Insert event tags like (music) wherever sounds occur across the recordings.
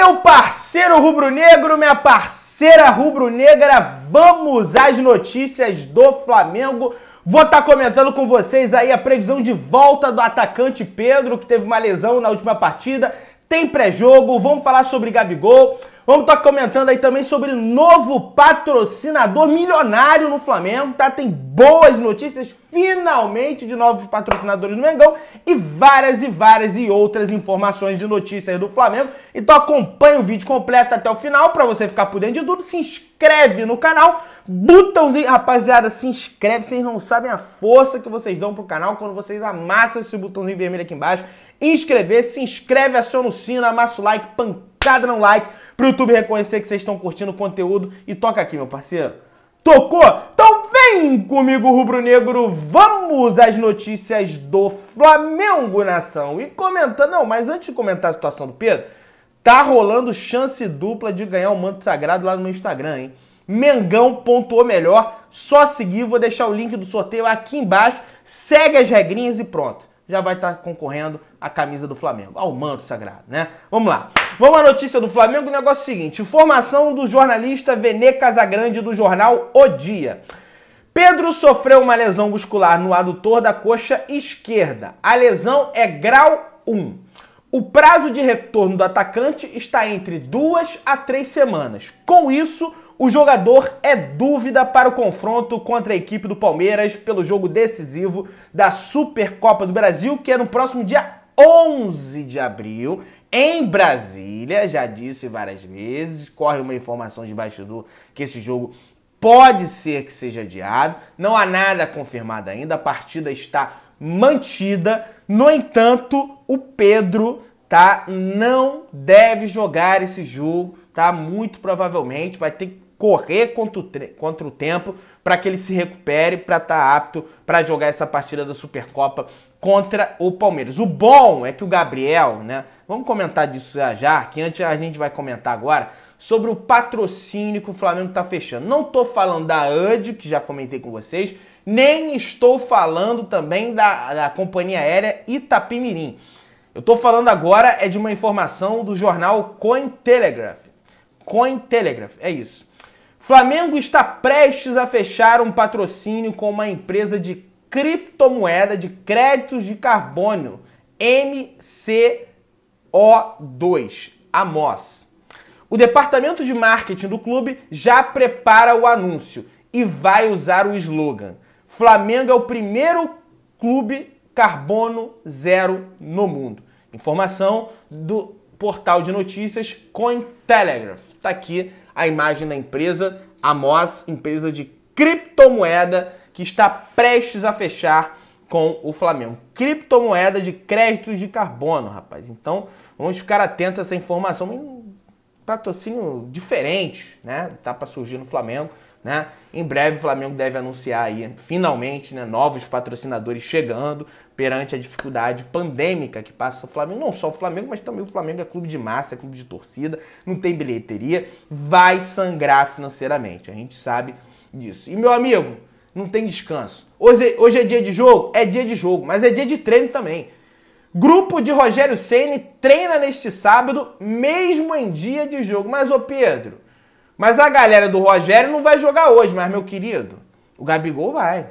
meu parceiro rubro-negro, minha parceira rubro-negra, vamos às notícias do Flamengo. Vou estar tá comentando com vocês aí a previsão de volta do atacante Pedro, que teve uma lesão na última partida. Tem pré-jogo, vamos falar sobre Gabigol. Vamos estar tá comentando aí também sobre novo patrocinador milionário no Flamengo, tá? Tem boas notícias finalmente de novos patrocinadores no Mengão e várias e várias e outras informações e notícias do Flamengo. Então acompanha o vídeo completo até o final para você ficar por dentro de tudo. Se inscreve no canal, botãozinho, rapaziada, se inscreve, vocês não sabem a força que vocês dão pro canal quando vocês amassam esse botãozinho vermelho aqui embaixo. Inscrever, se inscreve, aciona o sino, amassa o like, pancada no like pro YouTube reconhecer que vocês estão curtindo o conteúdo e toca aqui, meu parceiro. Tocou? Então vem comigo, rubro-negro, vamos às notícias do Flamengo nação. E comentando, não, mas antes de comentar a situação do Pedro, tá rolando chance dupla de ganhar o manto sagrado lá no meu Instagram, hein? Mengão pontuou melhor, só seguir, vou deixar o link do sorteio aqui embaixo, segue as regrinhas e pronto já vai estar tá concorrendo à camisa do Flamengo, ao manto sagrado, né? Vamos lá. Vamos à notícia do Flamengo, o negócio é o seguinte, informação do jornalista Venê Casagrande do jornal O Dia. Pedro sofreu uma lesão muscular no adutor da coxa esquerda. A lesão é grau 1. O prazo de retorno do atacante está entre duas a três semanas. Com isso, o jogador é dúvida para o confronto contra a equipe do Palmeiras pelo jogo decisivo da Supercopa do Brasil, que é no próximo dia 11 de abril, em Brasília. Já disse várias vezes, corre uma informação de bastidor que esse jogo pode ser que seja adiado. Não há nada confirmado ainda, a partida está mantida. No entanto, o Pedro tá não deve jogar esse jogo, tá? Muito provavelmente vai ter que correr contra o, contra o tempo para que ele se recupere, para estar tá apto para jogar essa partida da Supercopa contra o Palmeiras. O bom é que o Gabriel, né? Vamos comentar disso já já, que antes a gente vai comentar agora sobre o patrocínio que o Flamengo está fechando. Não estou falando da AD, que já comentei com vocês, nem estou falando também da, da companhia aérea Itapimirim. Eu estou falando agora é de uma informação do jornal Cointelegraph. Cointelegraph, é isso. Flamengo está prestes a fechar um patrocínio com uma empresa de criptomoeda de créditos de carbono, MCO2, AMOS. O departamento de marketing do clube já prepara o anúncio e vai usar o slogan: Flamengo é o primeiro clube carbono zero no mundo. Informação do portal de notícias Cointelegraph. Está aqui a imagem da empresa, a empresa de criptomoeda que está prestes a fechar com o Flamengo. Criptomoeda de créditos de carbono, rapaz. Então, vamos ficar atentos a essa informação. Um patrocínio diferente, né? Tá para surgir no Flamengo. Né? Em breve o Flamengo deve anunciar aí, finalmente, né, novos patrocinadores chegando perante a dificuldade pandêmica que passa o Flamengo, não só o Flamengo, mas também o Flamengo é clube de massa, é clube de torcida, não tem bilheteria, vai sangrar financeiramente, a gente sabe disso. E meu amigo, não tem descanso. Hoje, hoje é dia de jogo? É dia de jogo, mas é dia de treino também. Grupo de Rogério Ceni treina neste sábado, mesmo em dia de jogo. Mas ô Pedro, mas a galera do Rogério não vai jogar hoje, mas, meu querido, o Gabigol vai.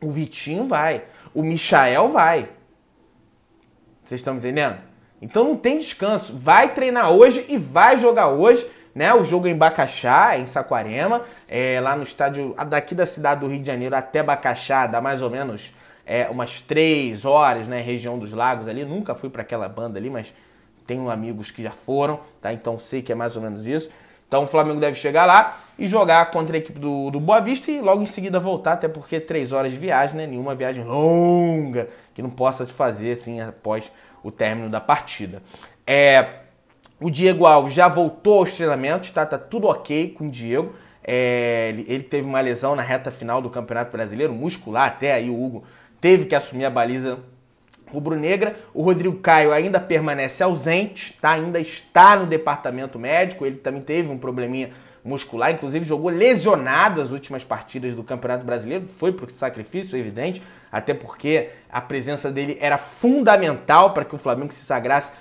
O Vitinho vai. O Michael vai. Vocês estão me entendendo? Então não tem descanso. Vai treinar hoje e vai jogar hoje. Né, o jogo é em Bacaxá, em Saquarema, é, lá no estádio daqui da cidade do Rio de Janeiro até Bacaxá, dá mais ou menos é, umas três horas, né? Região dos Lagos ali. Nunca fui para aquela banda ali, mas tenho amigos que já foram, tá? Então sei que é mais ou menos isso. Então o Flamengo deve chegar lá e jogar contra a equipe do, do Boa Vista e logo em seguida voltar, até porque três horas de viagem, né? Nenhuma viagem longa que não possa te fazer assim após o término da partida. É, o Diego Alves já voltou aos treinamentos, tá? Tá tudo ok com o Diego. É, ele, teve uma lesão na reta final do Campeonato Brasileiro, muscular até aí o Hugo teve que assumir a baliza rubro-negra. O Rodrigo Caio ainda permanece ausente, tá? ainda está no departamento médico, ele também teve um probleminha muscular, inclusive jogou lesionado as últimas partidas do Campeonato Brasileiro, foi por sacrifício, evidente, até porque a presença dele era fundamental para que o Flamengo se sagrasse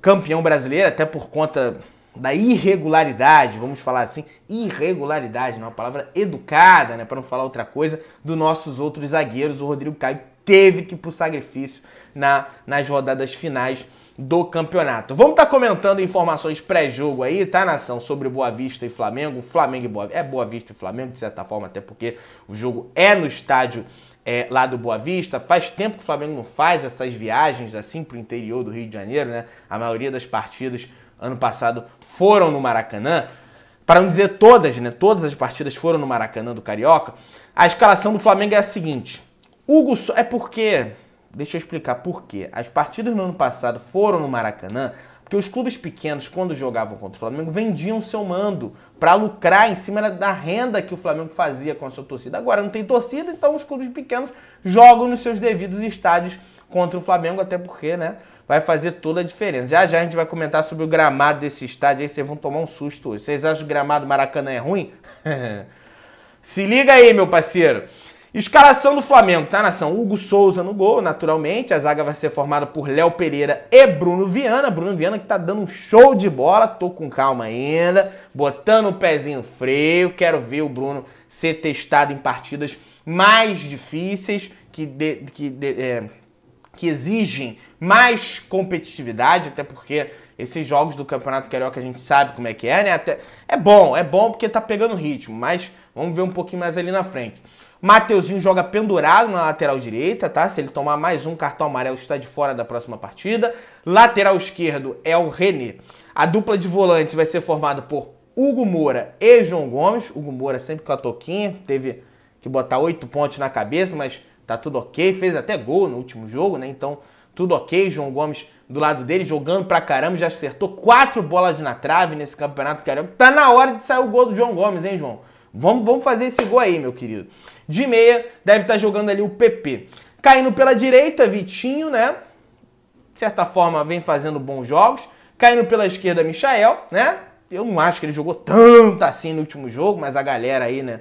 campeão brasileiro, até por conta da irregularidade, vamos falar assim, irregularidade, não é uma palavra educada, né, para não falar outra coisa, dos nossos outros zagueiros, o Rodrigo Caio teve que ir pro sacrifício na, nas rodadas finais do campeonato. Vamos estar tá comentando informações pré-jogo aí, tá, nação? Sobre Boa Vista e Flamengo. Flamengo e Boa Vista. É Boa Vista e Flamengo, de certa forma, até porque o jogo é no estádio é, lá do Boa Vista. Faz tempo que o Flamengo não faz essas viagens assim pro interior do Rio de Janeiro, né? A maioria das partidas ano passado foram no Maracanã. Para não dizer todas, né? Todas as partidas foram no Maracanã do Carioca. A escalação do Flamengo é a seguinte: Hugo Souza. É porque. Deixa eu explicar por quê. As partidas no ano passado foram no Maracanã, porque os clubes pequenos, quando jogavam contra o Flamengo, vendiam seu mando para lucrar em cima da renda que o Flamengo fazia com a sua torcida. Agora não tem torcida, então os clubes pequenos jogam nos seus devidos estádios contra o Flamengo, até porque, né? Vai fazer toda a diferença. Já já a gente vai comentar sobre o gramado desse estádio, aí vocês vão tomar um susto hoje. Vocês acham que o gramado Maracanã é ruim? (laughs) Se liga aí, meu parceiro. Escalação do Flamengo, tá, nação? Hugo Souza no gol, naturalmente. A zaga vai ser formada por Léo Pereira e Bruno Viana. Bruno Viana que tá dando um show de bola, tô com calma ainda, botando o pezinho freio. Quero ver o Bruno ser testado em partidas mais difíceis, que, de, que, de, é, que exigem mais competitividade, até porque esses jogos do Campeonato Carioca a gente sabe como é que é, né? Até, é bom, é bom porque tá pegando ritmo, mas vamos ver um pouquinho mais ali na frente. Mateuzinho joga pendurado na lateral direita, tá? Se ele tomar mais um cartão amarelo, está de fora da próxima partida. Lateral esquerdo é o René. A dupla de volantes vai ser formada por Hugo Moura e João Gomes. Hugo Moura sempre com a toquinha, teve que botar oito pontos na cabeça, mas tá tudo ok. Fez até gol no último jogo, né? Então, tudo ok. João Gomes do lado dele, jogando pra caramba, já acertou quatro bolas na trave nesse campeonato carioca. Tá na hora de sair o gol do João Gomes, hein, João? Vamos, vamos fazer esse gol aí, meu querido. De meia, deve estar tá jogando ali o PP. Caindo pela direita, Vitinho, né? De certa forma, vem fazendo bons jogos. Caindo pela esquerda, Michael, né? Eu não acho que ele jogou tanto assim no último jogo, mas a galera aí, né?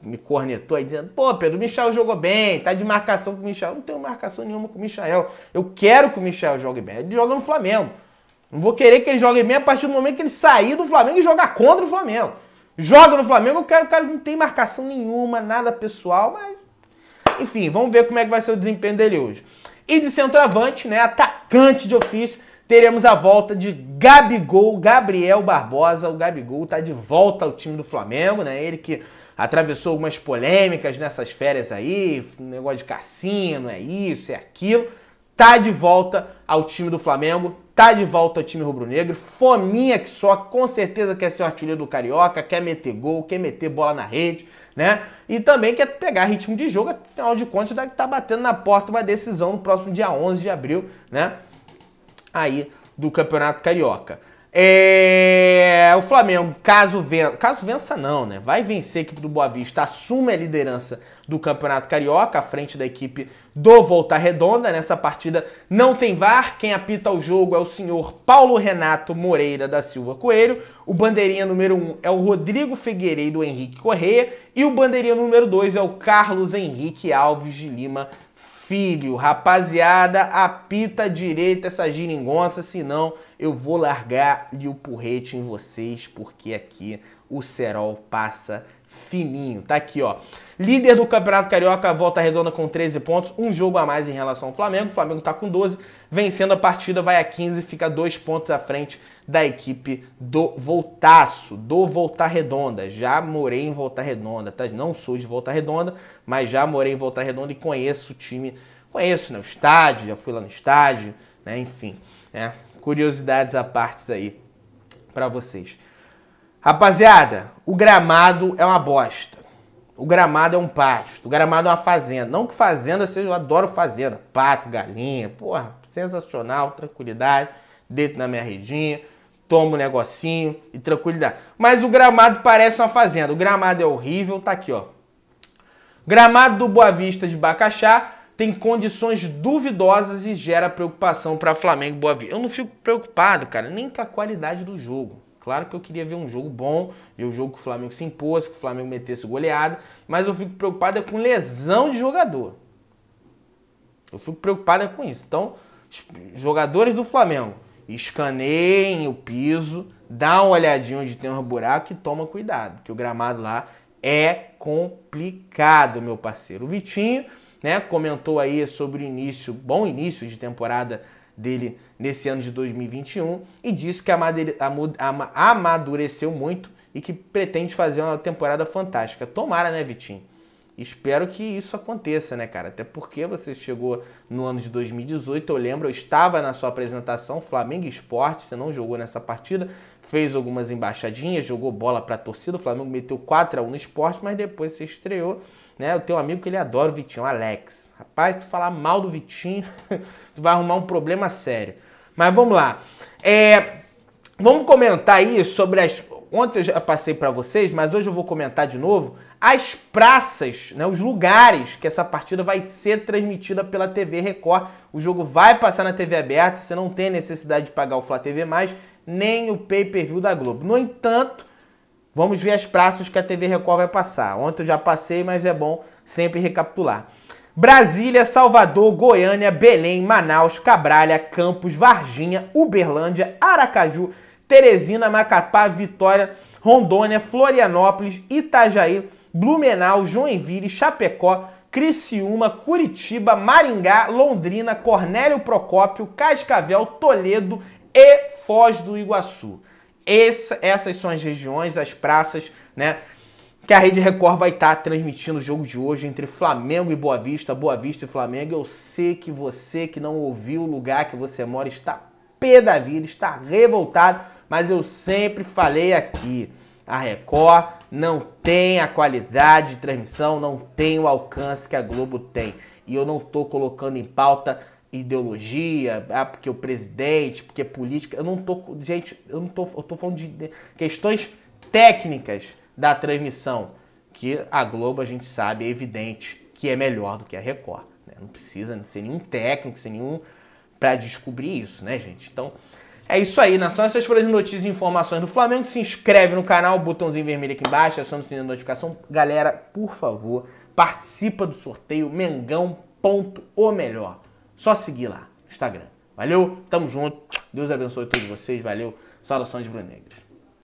Me cornetou aí dizendo: pô, Pedro, o Michel jogou bem, tá de marcação com o Michel. Eu não tenho marcação nenhuma com o Michel. Eu quero que o Michel jogue bem. Ele joga no Flamengo. Não vou querer que ele jogue bem a partir do momento que ele sair do Flamengo e jogar contra o Flamengo. Joga no Flamengo, o cara o cara não tem marcação nenhuma, nada pessoal, mas. Enfim, vamos ver como é que vai ser o desempenho dele hoje. E de centroavante, né? Atacante de ofício, teremos a volta de Gabigol, Gabriel Barbosa. O Gabigol tá de volta ao time do Flamengo, né? Ele que atravessou algumas polêmicas nessas férias aí, negócio de cassino, é isso, é aquilo tá de volta ao time do Flamengo, tá de volta ao time rubro-negro, fominha que só, com certeza quer ser o artilheiro do Carioca, quer meter gol, quer meter bola na rede, né? E também quer pegar ritmo de jogo, afinal de contas deve tá batendo na porta uma decisão no próximo dia 11 de abril, né? Aí do Campeonato Carioca. É, o Flamengo, caso vença, caso vença não, né? Vai vencer a equipe do Boa Vista, assume a liderança do Campeonato Carioca, à frente da equipe do Volta Redonda. Nessa partida não tem VAR, quem apita o jogo é o senhor Paulo Renato Moreira da Silva Coelho. O bandeirinha número 1 um é o Rodrigo Figueiredo Henrique Correia e o bandeirinha número 2 é o Carlos Henrique Alves de Lima filho. Rapaziada, apita direito essa giringonça, senão eu vou largar-lhe o porrete em vocês, porque aqui o cerol passa fininho. Tá aqui, ó. Líder do Campeonato Carioca, volta redonda com 13 pontos, um jogo a mais em relação ao Flamengo. O Flamengo está com 12, vencendo a partida, vai a 15, fica dois pontos à frente da equipe do Voltaço, do Volta Redonda. Já morei em Volta Redonda, tá? Não sou de Volta Redonda, mas já morei em Volta Redonda e conheço o time. Conheço, né? O estádio, já fui lá no estádio, né? Enfim, né? Curiosidades à parte aí para vocês. Rapaziada, o gramado é uma bosta. O gramado é um pasto, o gramado é uma fazenda. Não que fazenda seja, eu adoro fazenda. Pato, galinha, porra, sensacional, tranquilidade. Deito na minha redinha, tomo um negocinho e tranquilidade. Mas o gramado parece uma fazenda. O gramado é horrível, tá aqui, ó. Gramado do Boa Vista de Bacaxá tem condições duvidosas e gera preocupação para Flamengo e Boa Vista. Eu não fico preocupado, cara, nem com a qualidade do jogo. Claro que eu queria ver um jogo bom, ver um jogo que o Flamengo se impôs, que o Flamengo metesse goleada. mas eu fico preocupada com lesão de jogador. Eu fico preocupada com isso. Então, jogadores do Flamengo, escaneiem o piso, dá uma olhadinha onde tem um buraco e toma cuidado, que o gramado lá é complicado, meu parceiro. O Vitinho, né, comentou aí sobre o início, bom início de temporada dele nesse ano de 2021 e disse que amadureceu muito e que pretende fazer uma temporada fantástica. Tomara, né, Vitinho? Espero que isso aconteça, né, cara? Até porque você chegou no ano de 2018, eu lembro, eu estava na sua apresentação, Flamengo Esporte, você não jogou nessa partida, fez algumas embaixadinhas, jogou bola para a torcida, o Flamengo meteu 4 a 1 no esporte, mas depois se estreou, né? Eu tenho um amigo que ele adora o Vitinho, Alex. Rapaz, tu falar mal do Vitinho, (laughs) tu vai arrumar um problema sério. Mas vamos lá. É, vamos comentar aí sobre as, ontem eu já passei para vocês, mas hoje eu vou comentar de novo as praças, né, os lugares que essa partida vai ser transmitida pela TV Record. O jogo vai passar na TV aberta, você não tem necessidade de pagar o Flá TV mais, nem o pay-per-view da Globo. No entanto, vamos ver as praças que a TV Record vai passar. Ontem eu já passei, mas é bom sempre recapitular. Brasília, Salvador, Goiânia, Belém, Manaus, Cabralha, Campos, Varginha, Uberlândia, Aracaju, Teresina, Macapá, Vitória, Rondônia, Florianópolis, Itajaí, Blumenau, Joinville, Chapecó, Criciúma, Curitiba, Maringá, Londrina, Cornélio Procópio, Cascavel, Toledo e Foz do Iguaçu. Essa, essas são as regiões, as praças, né? Que a Rede Record vai estar tá transmitindo o jogo de hoje entre Flamengo e Boa Vista, Boa Vista e Flamengo. Eu sei que você que não ouviu o lugar que você mora está pé da vida, está revoltado mas eu sempre falei aqui, a Record não tem a qualidade de transmissão, não tem o alcance que a Globo tem. E eu não tô colocando em pauta ideologia, ah, porque o presidente, porque política, eu não tô, gente, eu não tô, eu tô falando de questões técnicas da transmissão, que a Globo a gente sabe é evidente que é melhor do que a Record, né? Não precisa ser nenhum técnico, ser nenhum para descobrir isso, né, gente? Então, é isso aí, nação. Né? Essas foram as notícias e informações do Flamengo. Se inscreve no canal, botãozinho vermelho aqui embaixo, aciona o sininho da notificação. Galera, por favor, participa do sorteio Mengão. Ponto, ou melhor. Só seguir lá, Instagram. Valeu, tamo junto. Deus abençoe todos vocês. Valeu. saudações de Brunegras.